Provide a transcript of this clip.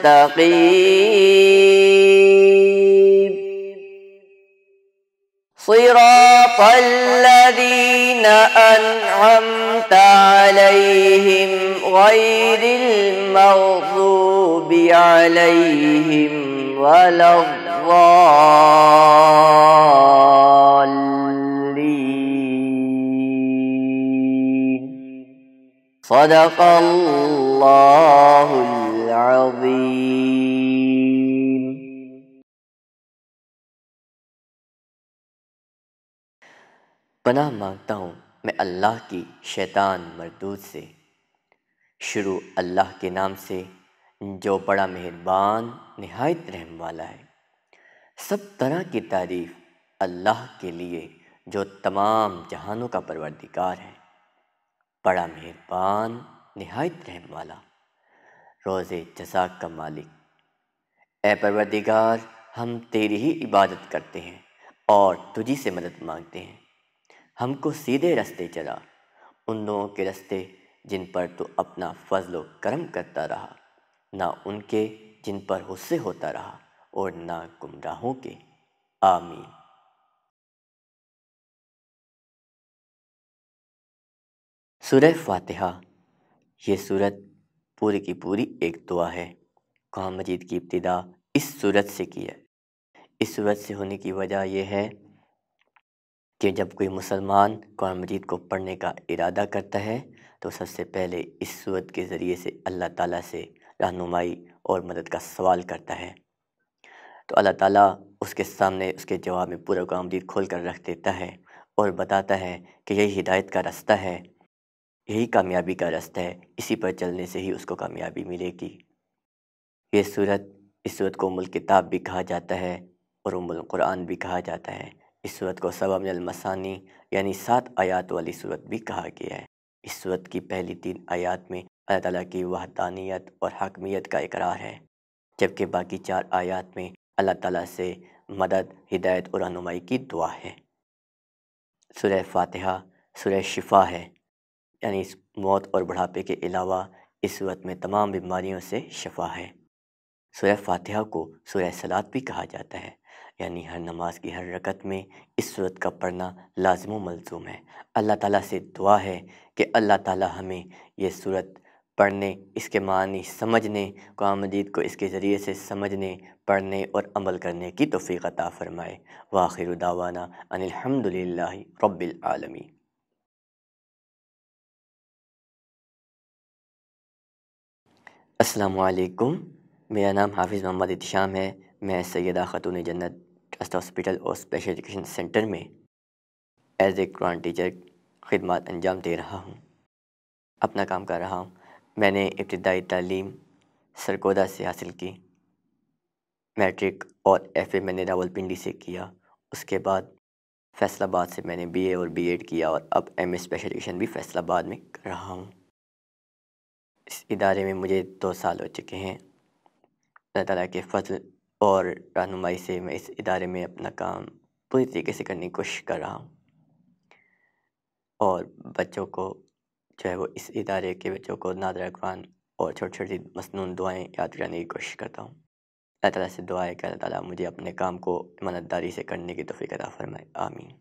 مستقيم صراط الذين أنعمت عليهم غير المغضوب عليهم ولا الضالين صدق الله العظيم पनाह मांगता हूँ मैं अल्लाह की शैतान मरदूद से शुरू अल्लाह के नाम से जो बड़ा मेहरबान नहायत रहम वाला है सब तरह की तारीफ़ अल्लाह के लिए जो तमाम जहानों का परवरदिकार है बड़ा मेहरबान नहायत रहम वाला रोज़ जजाक का मालिक ए परवरदिगार हम तेरी ही इबादत करते हैं और तुझी से मदद मांगते हैं हमको सीधे रास्ते चला उन लोगों के रास्ते जिन पर तू अपना फजल करम करता रहा ना उनके जिन पर गुस्से होता रहा और ना गुमराहों के आमीन सूरह फातिहा ये सूरत पूरी की पूरी एक दुआ है कुरान मजीद की इब्तदा इस सूरत से की है इस सूरत से होने की वजह यह है कि जब कोई मुसलमान कुरान मजीद को पढ़ने का इरादा करता है तो सबसे पहले इस सूरत के ज़रिए से अल्लाह ताला से रहनुमाई और मदद का सवाल करता है तो अल्लाह ताला उसके सामने उसके जवाब में पूरा कुरान मजीद खोल कर रख देता है और बताता है कि यही हिदायत का रास्ता है यही कामयाबी का रास्ता है इसी पर चलने से ही उसको कामयाबी मिलेगी ये सूरत इस सूरत को उमुल किताब भी कहा जाता है और उमुल कुरान भी कहा जाता है इस सूरत को सबमसानी यानी सात आयात वाली सूरत भी कहा गया है इस सूरत की पहली तीन आयात में अल्लाह ताला की वहदानियत और हकमियत का इकरार है जबकि बाकी चार आयात में अल्लाह ताला से मदद हिदायत और रहनुमाई की दुआ है सुरह फातिहा सुरह शिफा है यानी इस मौत और बुढ़ापे के अलावा इस वक्त में तमाम बीमारियों से शफा है सूर्य फातिहा को सूर्य सलाद भी कहा जाता है यानी हर नमाज की हर रकत में इस सूरत का पढ़ना लाजम मलजूम है अल्लाह ताला से दुआ है कि अल्लाह ताला हमें ये सूरत पढ़ने इसके मानी समझने कुरान मजीद को इसके ज़रिए से समझने पढ़ने और अमल करने की तोफ़ी अता फ़रमाए वाखिर दावाना अनिलहमदिल्ला रबालमी असलकुम मेरा नाम हाफिज़ मोहम्मद इतशाम है मैं सैदा ख़तून जन्नत ट्रस्ट हॉस्पिटल और स्पेशल एजुकेशन सेंटर में एज ए कुरान टीचर खदमात अंजाम दे रहा हूँ अपना काम कर रहा हूँ मैंने इब्तदाई तालीम सरकोदा से हासिल की मैट्रिक और एफ ए मैंने रावलपिंडी से किया उसके बाद फैसलाबाद से मैंने बी ए और बी एड किया और अब एम ए स्पेशल एजुकेशन भी फैसलाबाद में कर रहा हूँ इस इदारे में मुझे दो साल हो चुके हैं अल्लाह ताला के फजल और रहनुमाई से मैं इस इदारे में अपना काम पूरी तरीके से करने की कोशिश कर रहा हूँ और बच्चों को जो है वो इस इदारे के बच्चों को नादरा कुरान और छोटी छोटी मसनून दुआएं याद कराने की कोशिश करता हूँ अल्लाह ताला से दुआ है कि अल्लाह ताला मुझे अपने काम को ईमानदारी से करने की तोफ़ी अदा फरमाए आमीन